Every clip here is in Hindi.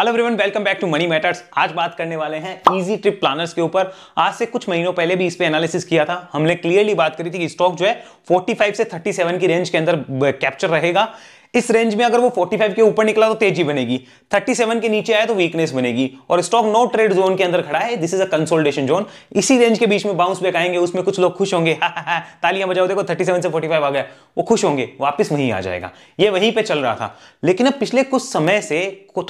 hello everyone welcome back to money matters आज बात करने वाले हैं इजी ट्रिप प्लानर्स के ऊपर आज से कुछ महीनों पहले भी इस पे एनालिसिस किया था हमने क्लियरली बात करी थी कि स्टॉक जो है 45 से 37 की रेंज के अंदर कैप्चर रहेगा इस रेंज में अगर वो 45 के ऊपर निकला तो तेजी बनेगी 37 के नीचे आया तो वीकनेस बनेगी और स्टॉक नो ट्रेड जोन के अंदर खड़ा है this is a consultation zone इसी रेंज के बीच में बाउंस बैक आएंगे उसमें कुछ लोग खुश होंगे तालियां बजाओ देखो 37 से 45 आ गया वो खुश होंगे वापस वहीं आ जाएगा ये वहीं पर चल रहा था लेकिन अब पिछले कुछ समय से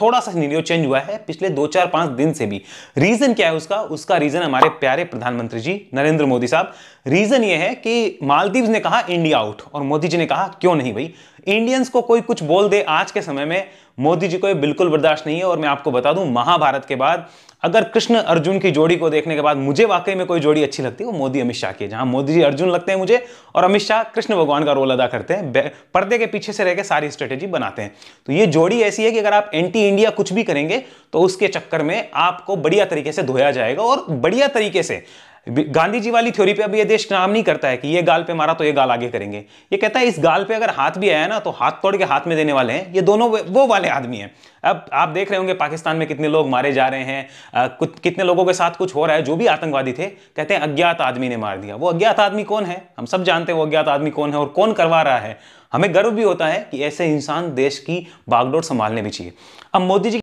थोड़ा सा सीनियो चेंज हुआ है पिछले दो चार पांच दिन से भी रीजन क्या है उसका उसका रीजन हमारे प्यारे प्रधानमंत्री जी नरेंद्र मोदी साहब रीजन ये है कि मालदीव ने कहा इंडिया आउट और मोदी जी ने कहा क्यों नहीं भाई इंडियंस को कोई कुछ बोल दे आज के समय में मोदी जी को ये बिल्कुल बर्दाश्त नहीं है और मैं आपको बता दूं महाभारत के बाद अगर कृष्ण अर्जुन की जोड़ी को देखने के बाद मुझे वाकई में कोई जोड़ी अच्छी लगती है वो मोदी अमित शाह की है जहां मोदी जी अर्जुन लगते हैं मुझे और अमित शाह कृष्ण भगवान का रोल अदा करते हैं पर्दे के पीछे से रहकर सारी स्ट्रेटेजी बनाते हैं तो ये जोड़ी ऐसी है कि अगर आप एंटी इंडिया कुछ भी करेंगे तो उसके चक्कर में आपको बढ़िया तरीके से धोया जाएगा और बढ़िया तरीके से गांधी जी वाली थ्योरी पे अभी ये देश काम नहीं करता है कि ये गाल पे मारा तो ये गाल आगे करेंगे ये कहता है इस गाल पे अगर हाथ भी आया ना तो हाथ तोड़ के हाथ में देने वाले हैं ये दोनों वो वाले आदमी हैं अब आप देख रहे होंगे पाकिस्तान में कितने लोग मारे जा रहे हैं आ, कुछ कितने लोगों के साथ कुछ हो रहा है जो भी आतंकवादी थे कहते हैं अज्ञात आदमी ने मार दिया वो अज्ञात आदमी कौन है हम सब जानते हैं वो अज्ञात आदमी कौन है और कौन करवा रहा है हमें गर्व भी होता है कि ऐसे इंसान देश की बागडोर संभालने भी चाहिए अब मोदी जी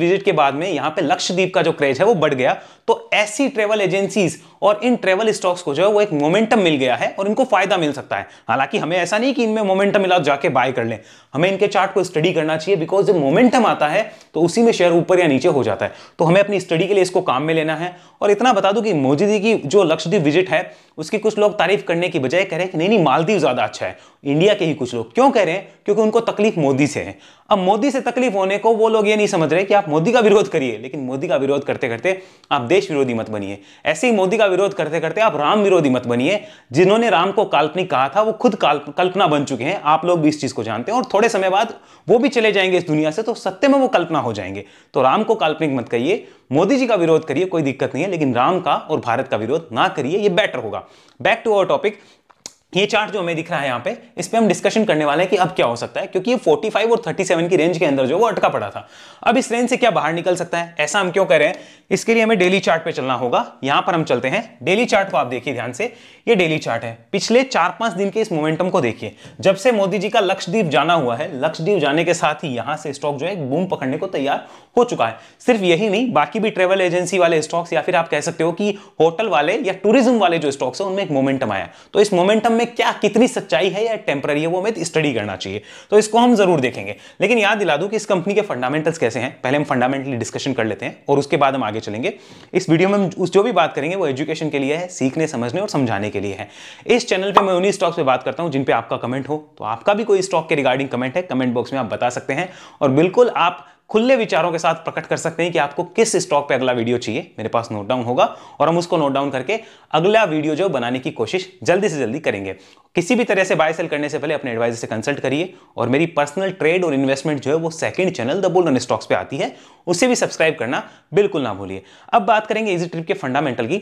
विजिट के बाद में यहाँ पे लक्षद्वीप का जो क्रेज है वो बढ़ गया तो ऐसी ट्रेवल एजेंसीज और इन ट्रेवल स्टॉक्स को जो है वो एक मोमेंटम मिल गया है और इनको फायदा मिल सकता है हालांकि हमें ऐसा नहीं कि इनमें मोमेंटम मिला जाके बाय कर लें हमें इनके चार्ट को स्टडी करना चाहिए बिकॉज जब मोमेंटम आता है तो उसी में शेयर ऊपर या नीचे हो जाता है तो हमें अपनी स्टडी के लिए इसको काम में लेना है और इतना बता दूं कि मोदी जी की जो लक्षद्वीप विजिट है उसकी कुछ लोग तारीफ करने की बजाय कह रहे हैं कि नहीं नहीं मालदीव ज़्यादा अच्छा है इंडिया के ही कुछ लोग क्यों कह रहे हैं क्योंकि उनको तकलीफ मोदी से है अब मोदी से तकलीफ होने को वो लोग ये नहीं समझ रहे कि आप मोदी का विरोध करिए लेकिन मोदी का विरोध करते करते आप देश विरोधी मत बनिए ऐसे ही मोदी का विरोध करते करते आप राम विरोधी मत बनिए जिन्होंने राम को काल्पनिक कहा था वो खुद कल्पना बन चुके हैं आप लोग भी इस चीज़ को जानते हैं और थोड़े समय बाद वो भी चले जाएंगे इस दुनिया से तो सत्य में वो कल्पना हो जाएंगे तो राम को काल्पनिक मत कहिए मोदी जी का विरोध करिए कोई दिक्कत नहीं है लेकिन राम का और भारत का विरोध ना करिए ये बेटर होगा बैक टू अवर टॉपिक ये चार्ट जो हमें दिख रहा है यहाँ पे इस पर हम डिस्कशन करने वाले हैं कि अब क्या हो सकता है क्योंकि ये 45 और 37 की रेंज के अंदर जो वो अटका पड़ा था अब इस रेंज से क्या बाहर निकल सकता है ऐसा हम क्यों करें इसके लिए हमें डेली चार्ट पे चलना होगा यहाँ पर हम चलते हैं डेली चार्ट को आप देखिए ध्यान से ये डेली चार्ट है पिछले चार पांच दिन के इस मोमेंटम को देखिए जब से मोदी जी का लक्षद्वीप जाना हुआ है लक्षद्वीप जाने के साथ ही यहाँ से स्टॉक जो है बूम पकड़ने को तैयार हो चुका है सिर्फ यही नहीं बाकी भी ट्रेवल एजेंसी वाले स्टॉक्स या फिर आप कह सकते हो कि होटल वाले या टूरिज्म वाले जो स्टॉक्स है उनमें एक मोमेंटम आया तो इस मोमेंटम में क्या कितनी सच्चाई है या टेम्पररी है वो हमें स्टडी करना चाहिए तो इसको हम जरूर देखेंगे लेकिन याद दिला दूं कि इस कंपनी के फंडामेंटल्स कैसे हैं पहले हम फंडामेंटली डिस्कशन कर लेते हैं और उसके बाद हम आगे चलेंगे इस वीडियो में हम उस जो भी बात करेंगे वो एजुकेशन के लिए है सीखने समझने और समझाने के लिए है इस चैनल पर मैं उन्हीं स्टॉक्स पर बात करता हूँ जिन पर आपका कमेंट हो तो आपका भी कोई स्टॉक के रिगार्डिंग कमेंट है कमेंट बॉक्स में आप बता सकते हैं और बिल्कुल आप खुले विचारों के साथ प्रकट कर सकते हैं कि आपको किस स्टॉक पे अगला वीडियो चाहिए मेरे पास नोट डाउन होगा और हम उसको नोट डाउन करके अगला वीडियो जो बनाने की कोशिश जल्दी से जल्दी करेंगे किसी भी तरह से बाय सेल करने से पहले अपने एडवाइजर से कंसल्ट करिए और मेरी पर्सनल ट्रेड और इन्वेस्टमेंट जो है वो second channel the bull run stocks पे आती है उसे भी सब्सक्राइब करना बिल्कुल ना भूलिए अब बात करेंगे इजी ट्रिप के फंडामेंटल की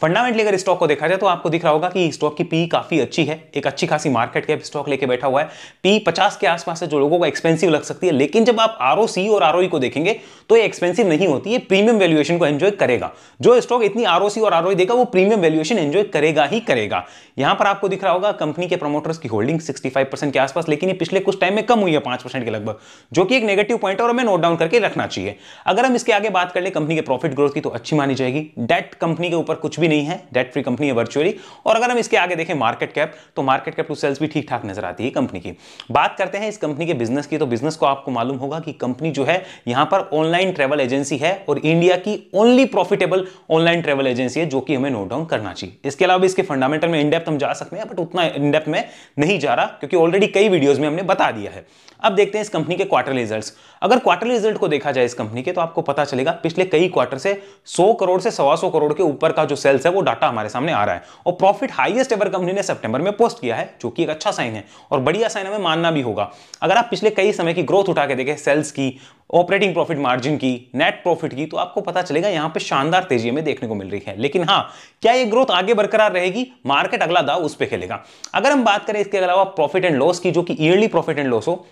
फंडामेंटली अगर स्टॉक को देखा जाए तो आपको दिख रहा होगा कि स्टॉक की पी काफी अच्छी है एक अच्छी खासी मार्केट कैप स्टॉक लेके बैठा हुआ है पी 50 के आसपास से जो लोगों को एक्सपेंसिव लग सकती है लेकिन जब आप आर और आर e को देखेंगे तो ये एक्सपेंसिव नहीं होती है प्रीमियम वैल्यूएशन को एंजॉय करेगा जो स्टॉक इतनी आर और आर e देगा वो प्रीमियम वैल्यूएशन एंजॉय करेगा ही करेगा यहां पर आपको दिख रहा होगा कंपनी के प्रमोटर्स की होल्डिंग सिक्सटी के आसपास लेकिन ये पिछले कुछ टाइम में कम हुई है पांच के लगभग जो कि एक नेगेटिव पॉइंट है और हमें नोट डाउन करके रखना चाहिए अगर हम इसके आगे बात कर ले कंपनी के प्रॉफिट ग्रोथ की तो अच्छी मानी जाएगी डेट कंपनी के ऊपर कुछ भी नहीं है डेट फ्री कंपनी है वर्चुअली और अगर हम इसके आगे देखें मार्केट कैप तो मार्केट कैप टू सेल्स भी ठीक ठाक नजर आती है कंपनी की बात करते हैं इस कंपनी के बिजनेस की तो बिजनेस को आपको मालूम होगा कि कंपनी जो है यहां पर ऑनलाइन ट्रेवल एजेंसी है और इंडिया की only profitable online travel agency है जो कि हमें नोट डाउन करना चाहिए इसके अलावा इसके फंडामेंटल में इनडेप्थ हम जा सकते हैं बट उतना इनडेप्थ में नहीं जा रहा क्योंकि ऑलरेडी कई वीडियोज में हमने बता दिया है अब देखते हैं इस कंपनी के क्वार्टर रिजल्ट अगर क्वार्टर रिजल्ट को देखा जाए इस कंपनी के तो आपको पता चलेगा पिछले कई क्वार्टर से सौ करोड़ से सवा सौ करोड़ के ऊपर का जो सेल रिजल्ट्स है वो डाटा हमारे सामने आ रहा है और प्रॉफिट हाईएस्ट एवर कंपनी ने सितंबर में पोस्ट किया है जो कि एक अच्छा साइन है और बढ़िया साइन हमें मानना भी होगा अगर आप पिछले कई समय की ग्रोथ उठा के देखें सेल्स की ऑपरेटिंग प्रॉफिट मार्जिन की नेट प्रॉफिट की तो आपको पता चलेगा यहाँ पे शानदार तेजी हमें देखने को मिल रही है लेकिन हाँ क्या ये ग्रोथ आगे बरकरार रहेगी मार्केट अगला दाव उस पर खेलेगा अगर हम बात करें इसके अलावा प्रॉफिट एंड लॉस की जो कि ईयरली प्रॉफिट एंड लॉस हो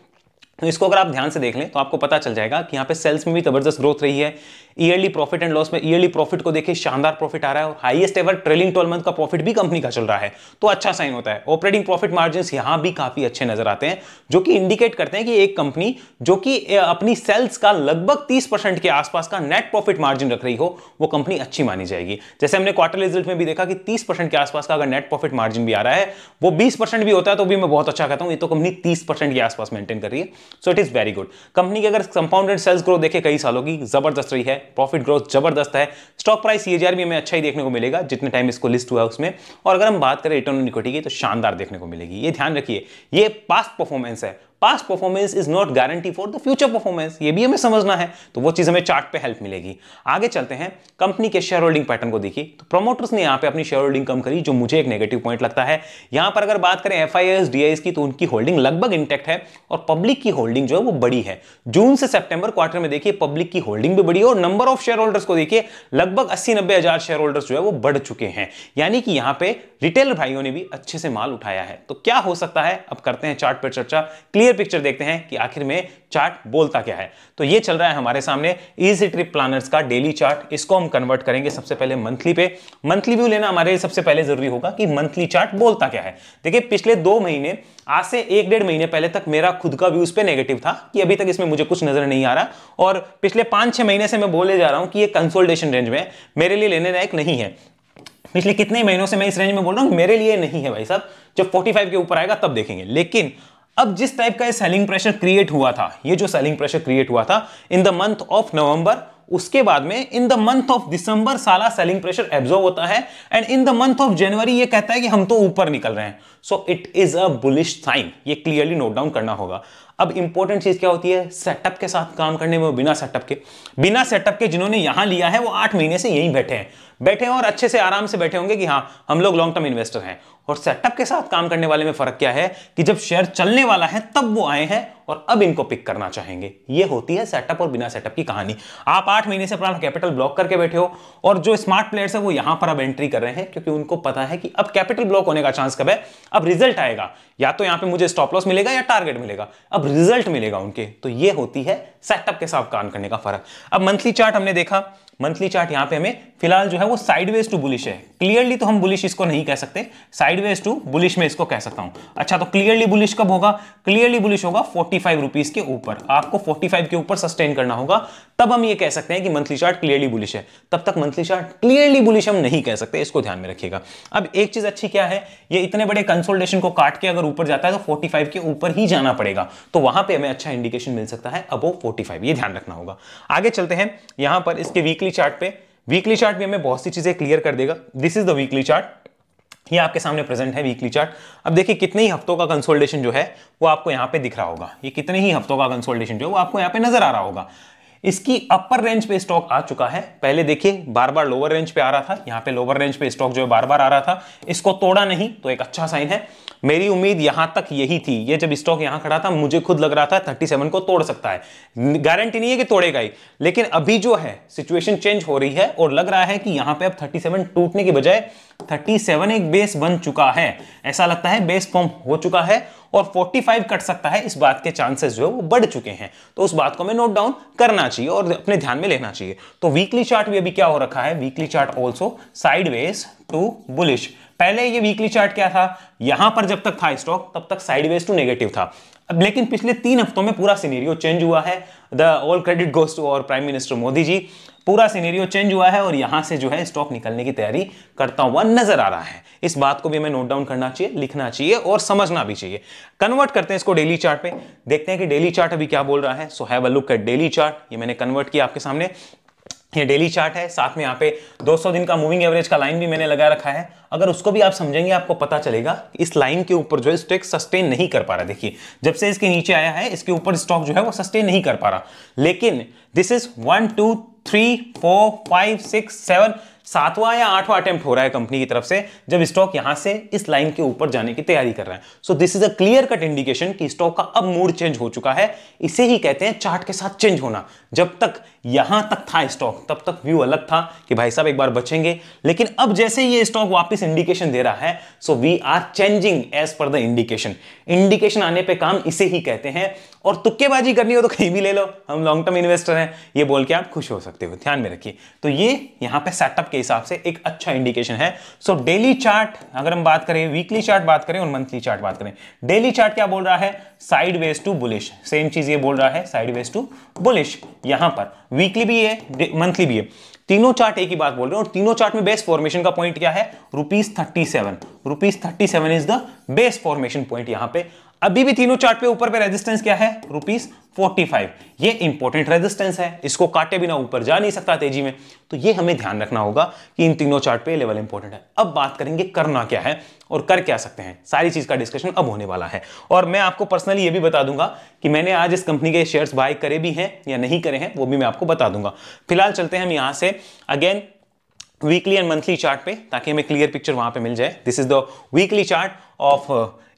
तो इसको अगर आप ध्यान से देख लें तो आपको पता चल जाएगा कि यहाँ पे सेल्स में भी ज़बरदस्त ग्रोथ रही है ईयरली प्रॉफिट एंड लॉस में ईयरली प्रॉफिट को देखिए शानदार प्रॉफिट आ रहा है और highest ever trailing twelve month का प्रॉफिट भी कंपनी का चल रहा है तो अच्छा साइन होता है ऑपरेटिंग प्रॉफिट मार्जिन यहां भी काफी अच्छे नजर आते हैं जो कि इंडिकेट करते हैं कि एक कंपनी जो कि अपनी सेल्स का लगभग तीस के आसपास का नेट प्रॉफिट मार्जिन रख रही हो वो कंपनी अच्छी मानी जाएगी जैसे हमने क्वार्टर रिजल्ट में भी देखा कि तीस के आसपास का अगर नेट प्रॉफिट मार्जिन भी आ रहा है वो बीस भी होता है तो भी मैं बहुत अच्छा कहता हूं ये तो कंपनी तीस के आसपास मेंटेन कर रही है so it is very good company की अगर कंपाउंडेड सेल्स ग्रोथ देखे कई सालों की जबरदस्त रही है प्रॉफिट ग्रोथ जबरदस्त है स्टॉक प्राइस सीएजीआर भी अच्छा ही देखने को मिलेगा जितने टाइम इसको लिस्ट हुआ है उसमें और अगर हम बात करें रिटर्न ऑन इक्विटी की तो शानदार देखने को मिलेगी ये ध्यान रखिए ये पास्ट परफॉर्मेंस है past performance is not guarantee for the future performance ये भी हमें समझना है तो वो चीज हमें चार्ट पे हेल्प मिलेगी आगे चलते हैं कंपनी के शेयर होल्डिंग पैटर्न को देखिए तो प्रमोटर्स ने यहाँ पे अपनी शेयर होल्डिंग कम करी जो मुझे एक नेगेटिव पॉइंट लगता है यहां पर अगर बात करें एफ आई की तो उनकी होल्डिंग लगभग इंटेक्ट है और पब्लिक की होल्डिंग जो है वो बड़ी है जून से सेप्टेंबर क्वार्टर में देखिए पब्लिक की होल्डिंग भी बड़ी है और नंबर ऑफ शेयर होल्डर्स को देखिए लगभग अस्सी नब्बे हजार शेयर होल्डर्स जो है वो बढ़ चुके हैं यानी कि यहाँ पे रिटेलर भाइयों ने भी अच्छे से माल उठाया है तो क्या हो सकता है अब करते हैं चार्ट पर चर्चा क्लियर क्लियर पिक्चर देखते हैं कि आखिर में चार्ट बोलता क्या है तो ये चल रहा है हमारे सामने इजी ट्रिप प्लानर्स का डेली चार्ट इसको हम कन्वर्ट करेंगे सबसे पहले मंथली पे मंथली व्यू लेना हमारे सबसे पहले जरूरी होगा कि मंथली चार्ट बोलता क्या है देखिए पिछले दो महीने आज से एक डेढ़ महीने पहले तक मेरा खुद का व्यू उस पर नेगेटिव था कि अभी तक इसमें मुझे कुछ नजर नहीं आ रहा और पिछले पांच छह महीने से मैं बोले जा रहा हूं कि ये कंसोल्टेशन रेंज में मेरे लिए लेने लायक नहीं है पिछले कितने महीनों से मैं इस रेंज में बोल रहा हूँ मेरे लिए नहीं है भाई साहब जब 45 के ऊपर आएगा तब देखेंगे लेकिन अब जिस टाइप का ये सेलिंग प्रेशर क्रिएट हुआ था ये जो सेलिंग प्रेशर क्रिएट हुआ था in the month of November उसके बाद में in the month of December साला सेलिंग प्रेशर एब्जॉर्व होता है and in the month of January ये कहता है कि हम तो ऊपर निकल रहे हैं so it is a bullish sign ये क्लियरली नोट डाउन करना होगा अब इंपॉर्टेंट चीज क्या होती है सेटअप के साथ काम करने में बिना सेटअप के बिना सेटअप के जिन्होंने यहां लिया है वो आठ महीने से यहीं बैठे हैं बैठे हैं और अच्छे से आराम से बैठे होंगे कि हाँ हम लोग लॉन्ग टर्म इन्वेस्टर हैं और सेटअप के साथ काम करने वाले में फर्क क्या है कि जब शेयर चलने वाला है तब वो आए हैं और अब इनको पिक करना चाहेंगे ये होती है सेटअप और बिना सेटअप की कहानी आप आठ महीने से अपना कैपिटल ब्लॉक करके बैठे हो और जो स्मार्ट प्लेयर्स है वो यहां पर अब एंट्री कर रहे हैं क्योंकि उनको पता है कि अब कैपिटल ब्लॉक होने का चांस कब है अब रिजल्ट आएगा या तो यहां पर मुझे स्टॉप लॉस मिलेगा या टारगेट मिलेगा अब रिजल्ट मिलेगा उनके तो ये होती है सेटअप के साथ काम करने का फर्क अब मंथली चार्ट हमने देखा मंथली चार्ट यहां पे हमें फिलहाल जो है वो साइडवेज टू बुलिश है क्लियरली तो हम बुलिश इसको नहीं कह सकते साइडवेज टू बुलिश में इसको कह सकता हूं अच्छा तो क्लियरली बुलिश कब होगा क्लियरली बुलिश होगा फोर्टी फाइव के ऊपर आपको फोर्टी के ऊपर सस्टेन करना होगा तब हम ये कह सकते हैं कि मंथली चार्ट क्लियरली बुलिश है तब तक मंथली चार्ट क्लियरली बुलिश हम नहीं कह सकते इसको ध्यान में रखिएगा अब एक चीज अच्छी क्या है ये इतने बड़े कंसोल्टेशन को काट के अगर ऊपर जाता है तो फोर्टी फाइव के ऊपर ही जाना पड़ेगा तो वहां पर हमें अच्छा इंडिकेशन मिल सकता है अबो फोर्टी फाइव ये ध्यान रखना होगा आगे चलते हैं यहां पर इसके वीकली वीकली चार्ट पे वीकली चार्ट भी हमें बहुत सी चीजें क्लियर कर देगा this is the weekly chart ये आपके सामने प्रेजेंट है वीकली चार्ट अब देखिए कितने ही हफ्तों का कंसोल्टेशन जो है वो आपको यहां पे दिख रहा होगा ये कितने ही हफ्तों का कंसोल्टेशन जो है वो आपको यहां पे नजर आ रहा होगा इसकी अपर रेंज पे स्टॉक आ चुका है पहले देखिए बार बार लोअर रेंज पे आ रहा था यहां पे लोअर रेंज पे स्टॉक जो है बार बार आ रहा था इसको तोड़ा नहीं तो एक अच्छा साइन है मेरी उम्मीद यहां तक यही थी ये जब स्टॉक यहां खड़ा था मुझे खुद लग रहा था 37 को तोड़ सकता है गारंटी नहीं है कि तोड़ेगा ही लेकिन अभी जो है सिचुएशन चेंज हो रही है और लग रहा है कि यहां पे अब 37 टूटने के बजाय 37 एक बेस बन चुका है ऐसा लगता है बेस फॉर्म हो चुका है और 45 कट सकता है इस बात के चांसेस जो है वो बढ़ चुके हैं तो उस बात को हमें नोट डाउन करना चाहिए और अपने ध्यान में लेना चाहिए तो वीकली चार्ट भी अभी क्या हो रखा है weekly chart also sideways to bullish पहले ये वीकली चार्ट क्या था यहां पर जब तक था स्टॉक तब तक साइडवेज टू नेगेटिव था अब लेकिन पिछले तीन हफ्तों में पूरा सीनेरियो चेंज हुआ है the all credit goes to our prime minister Modi ji पूरा सीनेरियो चेंज हुआ है और यहां से जो है स्टॉक निकलने की तैयारी करता हुआ नजर आ रहा है इस बात को भी हमें नोट डाउन करना चाहिए लिखना चाहिए और समझना भी चाहिए कन्वर्ट करते हैं इसको डेली चार्ट पे देखते हैं कि डेली चार्ट अभी क्या बोल रहा है so have a look at daily chart ये मैंने कन्वर्ट किया आपके सामने ये डेली चार्ट है साथ में यहाँ पे 200 दिन का मूविंग एवरेज का लाइन भी मैंने लगा रखा है अगर उसको भी आप समझेंगे आपको पता चलेगा इस लाइन के ऊपर जो है स्टॉक सस्टेन नहीं कर पा रहा देखिए जब से इसके नीचे आया है इसके ऊपर स्टॉक जो है वो सस्टेन नहीं कर पा रहा लेकिन this is one two three four five six seven सातवां या आठवां अटेम्प्ट हो रहा है कंपनी की तरफ से जब स्टॉक यहां से इस लाइन के ऊपर जाने की तैयारी कर रहा है so this is a clear cut indication कि स्टॉक का अब मूड चेंज हो चुका है इसे ही कहते हैं चार्ट के साथ चेंज होना जब तक यहां तक था स्टॉक तब तक व्यू अलग था कि भाई साहब एक बार बचेंगे लेकिन अब जैसे ये स्टॉक वापस इंडिकेशन दे रहा है so we are changing as per the indication indication आने पे काम इसे ही कहते हैं और तुक्केबाजी करनी हो तो कहीं भी ले लो हम लॉन्ग टर्म इन्वेस्टर हैं ये बोल के आप खुश हो सकते हो ध्यान में रखिए तो ये यहाँ पे सेटअप के हिसाब से एक अच्छा इंडिकेशन है सो डेली चार्ट अगर हम बात करें वीकली चार्ट बात करें और मंथली चार्ट बात करें डेली चार्ट क्या बोल रहा है sideways to bullish same चीज ये बोल रहा है साइड वेज टू बुलिश यहां पर वीकली भी है मंथली भी है तीनों चार्ट एक ही बात बोल रहे हैं और तीनों चार्ट में बेस्ट फॉर्मेशन का पॉइंट क्या है rupees thirty seven rupees thirty seven is the best formation point यहां पे अभी भी तीनों चार्ट पे ऊपर पे रेजिस्टेंस क्या है रुपीज 45 ये इंपॉर्टेंट रेजिस्टेंस है इसको काटे बिना ऊपर जा नहीं सकता तेजी में तो ये हमें ध्यान रखना होगा कि इन तीनों चार्ट पे लेवल इंपॉर्टेंट है अब बात करेंगे करना क्या है और कर क्या सकते हैं सारी चीज का डिस्कशन अब होने वाला है और मैं आपको पर्सनली ये भी बता दूंगा कि मैंने आज इस कंपनी के शेयर्स बाय करे भी हैं या नहीं करे हैं वो भी मैं आपको बता दूंगा फिलहाल चलते हैं हम यहाँ से again weekly and monthly chart पे ताकि हमें क्लियर पिक्चर वहां पे मिल जाए this is the weekly chart of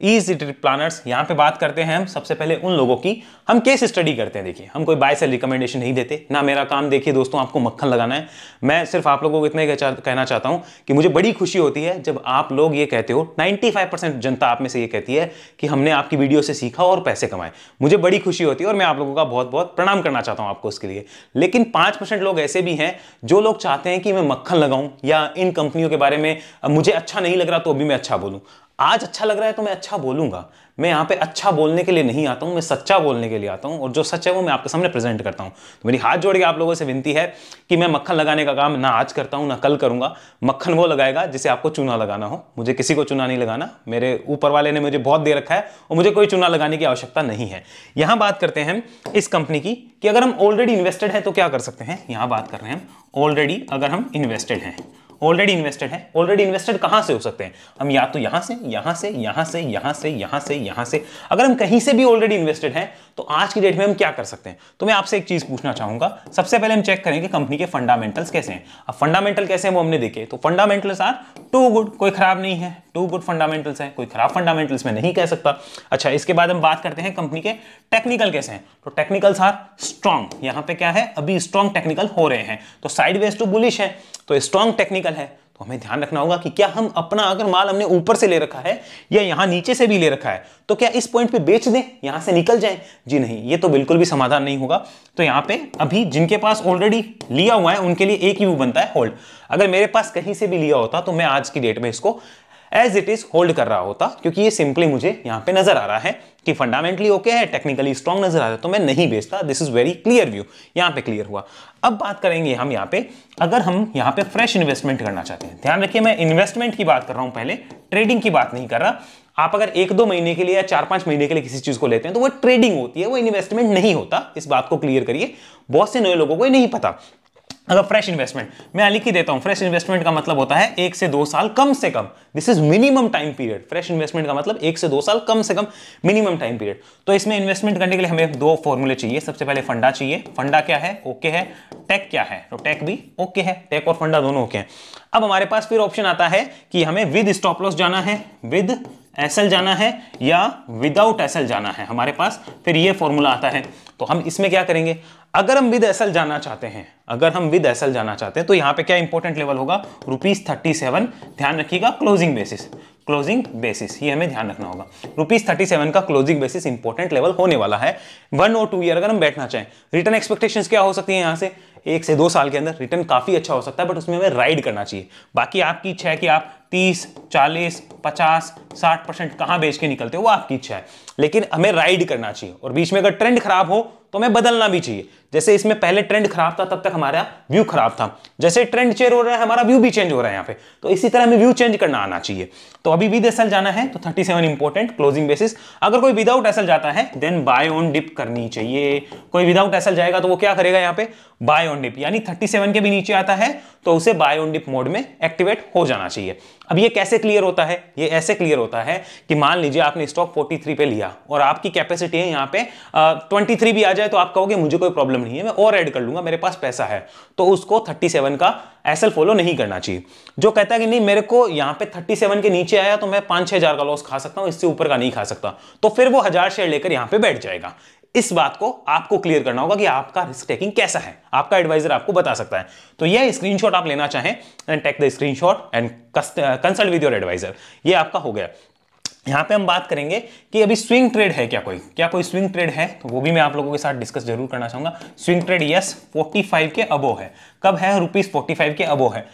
easy इटेड प्लानर्स यहाँ पे बात करते हैं हम सबसे पहले उन लोगों की हम केस स्टडी करते हैं देखिए हम कोई बाय से रिकमेंडेशन नहीं देते ना मेरा काम देखिए दोस्तों आपको मक्खन लगाना है मैं सिर्फ आप लोगों को इतना कहना चाहता हूँ कि मुझे बड़ी खुशी होती है जब आप लोग ये कहते हो 95% जनता आप में से ये कहती है कि हमने आपकी वीडियो से सीखा और पैसे कमाए मुझे बड़ी खुशी होती है और मैं आप लोगों का बहुत बहुत प्रणाम करना चाहता हूँ आपको उसके लिए लेकिन पाँच लोग ऐसे भी हैं जो लोग चाहते हैं कि मैं मक्खन लगाऊँ या इन कंपनियों के बारे में मुझे अच्छा नहीं लग रहा तो अभी मैं अच्छा बोलूँ आज अच्छा लग रहा है तो मैं अच्छा बोलूंगा मैं यहाँ पे अच्छा बोलने के लिए नहीं आता हूँ मैं सच्चा बोलने के लिए आता हूँ और जो सच है वो मैं आपके सामने प्रेजेंट करता हूँ तो मेरी हाथ जोड़ के आप लोगों से विनती है कि मैं मक्खन लगाने का काम ना आज करता हूँ ना कल करूँगा मक्खन वो लगाएगा जिसे आपको चूना लगाना हो मुझे किसी को चूना नहीं लगाना मेरे ऊपर वाले ने मुझे बहुत दे रखा है और मुझे कोई चूना लगाने की आवश्यकता नहीं है यहाँ बात करते हैं इस कंपनी की कि अगर हम ऑलरेडी इन्वेस्टेड हैं तो क्या कर सकते हैं यहाँ बात कर रहे हैं ऑलरेडी अगर हम इन्वेस्टेड हैं ऑलरेडी इन्वेस्टेड है ऑलरेडी इन्वेस्टेड कहां से हो सकते हैं हम या तो यहां से यहां से यहां से यहां से यहां से यहां से अगर हम कहीं से भी ऑलरेडी इन्वेस्टेड हैं तो आज की डेट में हम क्या कर सकते हैं तो मैं आपसे एक चीज़ पूछना चाहूंगा सबसे पहले हम चेक करेंगे कंपनी के फंडामेंटल्स कैसे हैं अब फंडामेंटल कैसे हैं वो हमने देखे तो फंडामेंटल्स आर टू गुड कोई खराब नहीं है टू गुड फंडामेंटल्स है कोई खराब फंडामेंटल्स में नहीं कह सकता अच्छा इसके बाद हम बात करते हैं कंपनी के टेक्निकल कैसे हैं तो टेक्निकल्स आर स्ट्रांग यहां पर क्या है अभी स्ट्रांग टेक्निकल हो रहे हैं तो साइड टू बुलिश है तो स्ट्रांग टेक्निकल केमिकल है तो हमें ध्यान रखना होगा कि क्या हम अपना अगर माल हमने ऊपर से ले रखा है या यहां नीचे से भी ले रखा है तो क्या इस पॉइंट पे बेच दें यहां से निकल जाएं जी नहीं ये तो बिल्कुल भी समाधान नहीं होगा तो यहां पे अभी जिनके पास ऑलरेडी लिया हुआ है उनके लिए एक ही वो बनता है होल्ड अगर मेरे पास कहीं से भी लिया होता तो मैं आज की डेट में इसको एज इट इज होल्ड कर रहा होता क्योंकि ये सिंपली मुझे यहाँ पे नजर आ रहा है कि फंडामेंटली ओके okay है टेक्निकली स्ट्रॉन्ग नजर आ रहा है तो मैं नहीं बेचता this is very clear view यहाँ पे क्लियर हुआ अब बात करेंगे हम यहाँ पे अगर हम यहाँ पे फ्रेश इन्वेस्टमेंट करना चाहते हैं ध्यान रखिए मैं इन्वेस्टमेंट की बात कर रहा हूँ पहले ट्रेडिंग की बात नहीं कर रहा आप अगर एक दो महीने के लिए या चार पांच महीने के लिए किसी चीज को लेते हैं तो वो ट्रेडिंग होती है वो इन्वेस्टमेंट नहीं होता इस बात को क्लियर करिए बहुत से नए लोगों को ये नहीं पता अगर फ्रेश इन्वेस्टमेंट मैं लिख ही देता हूं फ्रेश इन्वेस्टमेंट का मतलब होता है एक से दो साल कम से कम this is minimum time period fresh investment का मतलब एक से दो साल कम से कम मिनिमम टाइम पीरियड तो इसमें इन्वेस्टमेंट करने के लिए हमें दो फॉर्मूले चाहिए सबसे पहले फंडा चाहिए फंडा क्या है ओके है टेक क्या है तो टेक भी ओके है टेक और फंडा दोनों ओके हैं अब हमारे पास फिर ऑप्शन आता है कि हमें विद स्टॉप लॉस जाना है विद एसएल जाना है या विदाउट एसएल जाना है हमारे पास फिर ये फॉर्मूला आता है तो हम इसमें क्या करेंगे अगर हम विद एस जाना चाहते हैं अगर हम विद एस जाना चाहते हैं तो यहां पे क्या इंपॉर्टेंट लेवल होगा रुपीज थर्टी सेवन ध्यान रखिएगा क्लोजिंग बेसिस क्लोजिंग बेसिस ये हमें ध्यान रखना होगा रुपीज थर्टी सेवन का क्लोजिंग बेसिस इंपॉर्टेंट लेवल होने वाला है वन और टू ईयर अगर हम बैठना चाहें रिटर्न एक्सपेक्टेशन क्या हो सकती है यहां से एक से दो साल के अंदर रिटर्न काफ़ी अच्छा हो सकता है बट उसमें हमें राइड करना चाहिए बाकी आपकी इच्छा है कि आप तीस चालीस पचास साठ परसेंट कहाँ बेच के निकलते हो वो आपकी इच्छा है लेकिन हमें राइड करना चाहिए और बीच में अगर ट्रेंड खराब हो तो हमें बदलना भी चाहिए जैसे इसमें पहले ट्रेंड खराब था तब तक हमारा व्यू खराब था जैसे ट्रेंड चेंज हो रहा है हमारा व्यू भी चेंज हो रहा है यहाँ पे तो इसी तरह हमें व्यू चेंज करना आना चाहिए तो अभी विद एसल जाना है तो 37 सेवन इंपॉर्टेंट क्लोजिंग बेसिस अगर कोई विदाउट एसल जाता है देन बाय ऑन डिप करनी चाहिए कोई विदाउट एसल जाएगा तो वो क्या करेगा यहाँ पे बाय ऑन डिप यानी थर्टी के भी नीचे आता है तो उसे बाय ऑन डिप मोड में एक्टिवेट हो जाना चाहिए अब ये कैसे क्लियर होता है ये ऐसे क्लियर होता है कि मान लीजिए आपने स्टॉक 43 पे लिया और आपकी कैपेसिटी है यहाँ पे ट्वेंटी थ्री भी आ जाए तो आप कहोगे मुझे कोई प्रॉब्लम नहीं है मैं और ऐड कर लूंगा मेरे पास पैसा है तो उसको 37 का एसएल फॉलो नहीं करना चाहिए जो कहता है कि नहीं मेरे को यहाँ पे 37 के नीचे आया तो मैं पाँच छः हज़ार का लॉस खा सकता हूँ इससे ऊपर का नहीं खा सकता तो फिर वो हज़ार शेयर लेकर यहाँ पर बैठ जाएगा इस बात को आपको क्लियर करना होगा कि आपका रिस्क टेकिंग कैसा है आपका एडवाइजर आपको बता सकता है तो यह स्क्रीनशॉट आप लेना चाहें and take the screenshot and consult with your advisor यह आपका हो गया यहां पे हम बात करेंगे कि अभी स्विंग ट्रेड है क्या कोई क्या कोई स्विंग ट्रेड है तो वो भी मैं आप लोगों के साथ डिस्कस जरूर करना चाहूंगा स्विंग ट्रेड यस 45 के अबो है कब है रुपीज फोर्टी के अबो है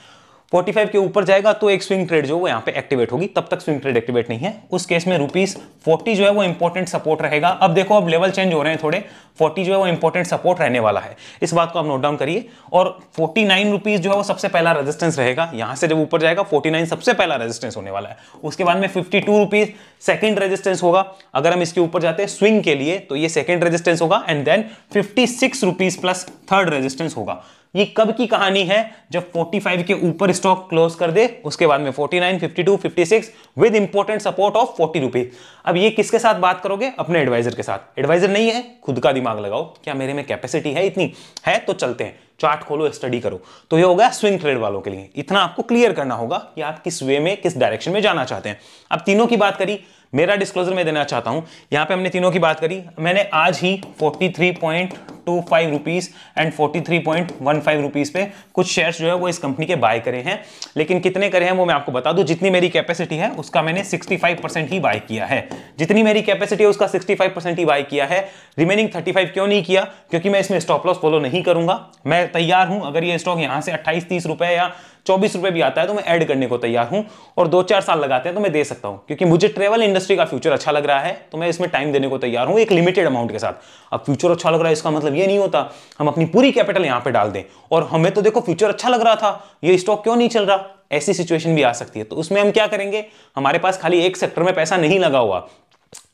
45 के ऊपर जाएगा तो एक स्विंग ट्रेड जो वो यहाँ पे एक्टिवेट होगी तब तक स्विंग ट्रेड एक्टिवेट नहीं है उस केस में रुपीज 40 जो है वो इंपॉर्टेंट सपोर्ट रहेगा अब देखो अब लेवल चेंज हो रहे हैं थोड़े 40 जो है वो इंपॉर्टेंट सपोर्ट रहने वाला है इस बात को आप नोट डाउन करिए और फोर्टी नाइन रुपीज जो है वो सबसे पहला रेजिस्टेंस रहेगा यहाँ से जब ऊपर जाएगा फोर्टी नाइन सबसे पहला रेजिस्टेंस होने वाला है उसके बाद में fifty two rupees second resistance होगा अगर हम इसके ऊपर जाते हैं स्विंग के लिए तो ये सेकेंड रेजिस्टेंस होगा and then fifty six rupees plus third resistance होगा ये कब की कहानी है जब 45 के ऊपर स्टॉक क्लोज कर दे उसके बाद में 49, 52, 56 with important support of forty rupees अब ये किसके साथ बात करोगे अपने एडवाइजर के साथ एडवाइजर नहीं है खुद का दिमाग लगाओ क्या मेरे में कैपेसिटी है इतनी है तो चलते हैं चार्ट खोलो स्टडी करो तो ये हो गया स्विंग ट्रेड वालों के लिए इतना आपको क्लियर करना होगा कि आप किस वे में किस डायरेक्शन में जाना चाहते हैं अब तीनों की बात करी मेरा डिस्क्लोजर मैं देना चाहता हूं यहां पे हमने तीनों की बात करी मैंने आज ही forty three point two five rupees and forty three point one five rupees पे कुछ शेयर्स जो है वो इस कंपनी के बाय करे हैं लेकिन कितने करे हैं वो मैं आपको बता दूं जितनी मेरी कैपेसिटी है उसका मैंने सिक्सटी फाइव परसेंट ही बाय किया है जितनी मेरी कैपेसिटी है उसका सिक्सटी फाइव परसेंट ही बाय किया है रिमेनिंग थर्टी फाइव क्यों नहीं किया क्योंकि मैं इसमें स्टॉप लॉस फॉलो नहीं करूंगा मैं तैयार हूँ अगर ये स्टॉक यहाँ से अट्ठाईस तीस रुपए या चौबीस रुपए भी आता है तो मैं ऐड करने को तैयार हूं और दो चार साल लगाते हैं तो मैं दे सकता हूं क्योंकि मुझे ट्रेवल इंडस्ट्री का फ्यूचर अच्छा लग रहा है तो मैं इसमें टाइम देने को तैयार हूँ एक लिमिटेड अमाउंट के साथ अब फ्यूचर अच्छा लग रहा है इसका मतलब ये नहीं होता हम अपनी पूरी कैपिटल यहां पर डाल दें और हमें तो देखो फ्यूचर अच्छा लग रहा था यह स्टॉक क्यों नहीं चल रहा ऐसी सिचुएशन भी आ सकती है तो उसमें हम क्या करेंगे हमारे पास खाली एक सेक्टर में पैसा नहीं लगा हुआ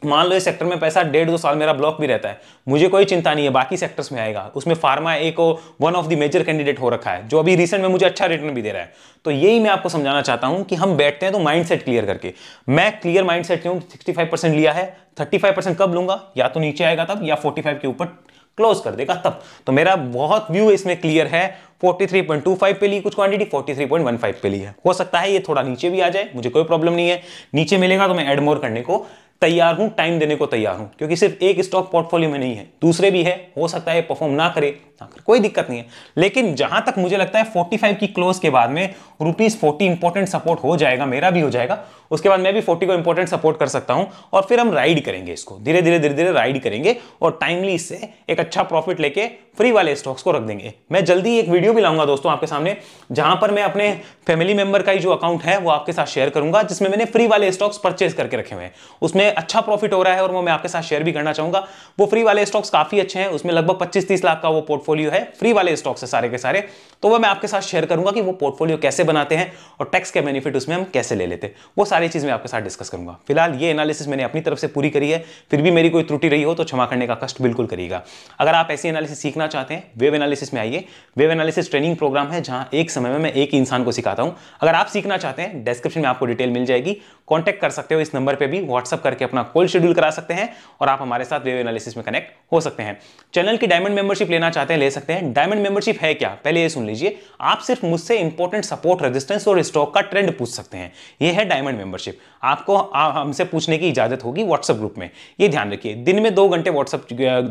मान लो इस सेक्टर में पैसा डेढ़ दो साल मेरा ब्लॉक भी रहता है मुझे कोई चिंता नहीं है बाकी सेक्टर्स में आएगा उसमें फार्मा एक one of the major candidate हो रखा है जो अभी रिसेंट में मुझे अच्छा रिटर्न भी दे रहा है तो यही मैं आपको समझाना चाहता हूं कि हम बैठते हैं तो माइंडसेट क्लियर करके मैं क्लियर सेट हूं सिक्सटी फाइव परसेंट लिया है थर्टी फाइव परसेंट कब लूंगा या तो नीचे आएगा तब या फोर्टी फाइव के ऊपर क्लोज कर देगा तब तो मेरा बहुत व्यू इसमें क्लियर है 43.25 पे ली कुछ क्वांटिटी 43.15 पे ली है हो सकता है ये थोड़ा नीचे भी आ जाए मुझे कोई प्रॉब्लम नहीं है नीचे मिलेगा तो मैं एड मोर करने को तैयार हूं टाइम देने को तैयार हूं क्योंकि सिर्फ एक स्टॉक पोर्टफोलियो में नहीं है दूसरे भी है हो सकता है परफॉर्म ना करे ना हाँ, करे कोई दिक्कत नहीं है लेकिन जहां तक मुझे लगता है 45 की क्लोज के बाद में रुपीज फोर्टी इंपॉर्टेंट सपोर्ट हो जाएगा मेरा भी हो जाएगा उसके बाद मैं भी फोर्टी को इंपॉर्टेंट सपोर्ट कर सकता हूं और फिर हम राइड करेंगे इसको धीरे धीरे धीरे धीरे राइड करेंगे और टाइमली इससे एक अच्छा प्रॉफिट लेके फ्री वाले स्टॉक्स को रख देंगे मैं जल्दी एक वीडियो भी लाऊंगा दोस्तों आपके सामने जहां पर मैं अपने फैमिली मेंबर का ही जो अकाउंट है वो आपके साथ शेयर करूंगा जिसमें मैंने फ्री वाले स्टॉक्स परचेज करके रखे हुए हैं उसमें अच्छा प्रॉफिट हो रहा है और वो मैं आपके साथ शेयर भी करना चाहूंगा वो फ्री वाले स्टॉक्स काफी अच्छे हैं उसमें लगभग पच्चीस तीस लाख का वो पोर्टफोलियो है फ्री वाले स्टॉक्स है सारे के सारे तो वो मैं आपके साथ शेयर करूंगा कि वो पोर्टफोलियो कैसे बनाते हैं और टैक्स के बेनिफिट उसमें हम कैसे ले लेते हैं वो सारी चीज़ मैं आपके साथ डिस्कस करूंगा फिलहाल ये एनालिसिस मैंने अपनी तरफ से पूरी करी है फिर भी मेरी कोई त्रुटि रही हो तो क्षमा करने का कष्ट बिल्कुल करिएगा अगर आप ऐसी एनालिसिस सीखना चाहते हैं वेव एनालिसिस में आइए वेव एनालिसिस ट्रेनिंग प्रोग्राम है जहां एक समय में मैं एक इंसान को सिखाता हूं अगर आप सीखना चाहते हैं डिस्क्रिप्शन में आपको डिटेल मिल जाएगी कॉन्टैक्ट कर सकते हो इस नंबर पर भी व्हाट्सअप करके अपना कॉल शेड्यूल करा सकते हैं और आप हमारे साथ वेव एनालिसिस में कनेक्ट हो सकते हैं चैनल की डायमंड मेंबरशिप लेना चाहते हैं ले सकते हैं डायमंड मेंबरशिप है क्या पहले ये सुन लीजिए आप सिर्फ मुझसे इंपॉर्टेंट सपोर्ट रेजिस्टेंस और स्टॉक का ट्रेंड पूछ सकते हैं ये है डायमंड मेंबरशिप आपको हमसे पूछने की इजाज़त होगी व्हाट्सएप ग्रुप में ये ध्यान रखिए दिन में दो घंटे व्हाट्सएप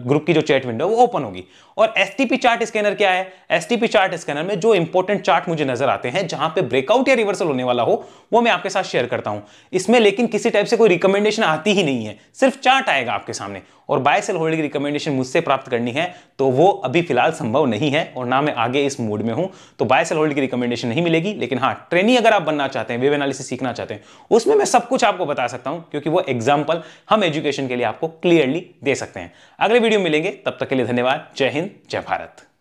ग्रुप की जो चैट विंडो वो ओपन होगी और एस चार्ट स्कैनर क्या है एस चार्ट स्कैनर में जो इंपॉर्टेंट चार्ट मुझे नजर आते हैं जहां पे ब्रेकआउट या रिवर्सल होने वाला हो वो मैं आपके साथ शेयर करता हूं इसमें लेकिन किसी टाइप से कोई रिकमेंडेशन आती ही नहीं है सिर्फ चार्ट आएगा आपके सामने और बाय सेल होल्डिंग की रिकमेंडेशन मुझसे प्राप्त करनी है तो वो अभी फिलहाल संभव नहीं है और ना मैं आगे इस मूड में हूं तो बाय सेल होल्ड की रिकमेंडेशन नहीं मिलेगी लेकिन हाँ ट्रेनिंग अगर आप बनना चाहते हैं वेब एनालिसिस सीखना चाहते हैं उसमें मैं सब कुछ आपको बता सकता हूं क्योंकि वो एग्जाम्पल हम एजुकेशन के लिए आपको क्लियरली दे सकते हैं अगले वीडियो मिलेंगे तब तक के लिए धन्यवाद जय हिंद जय भारत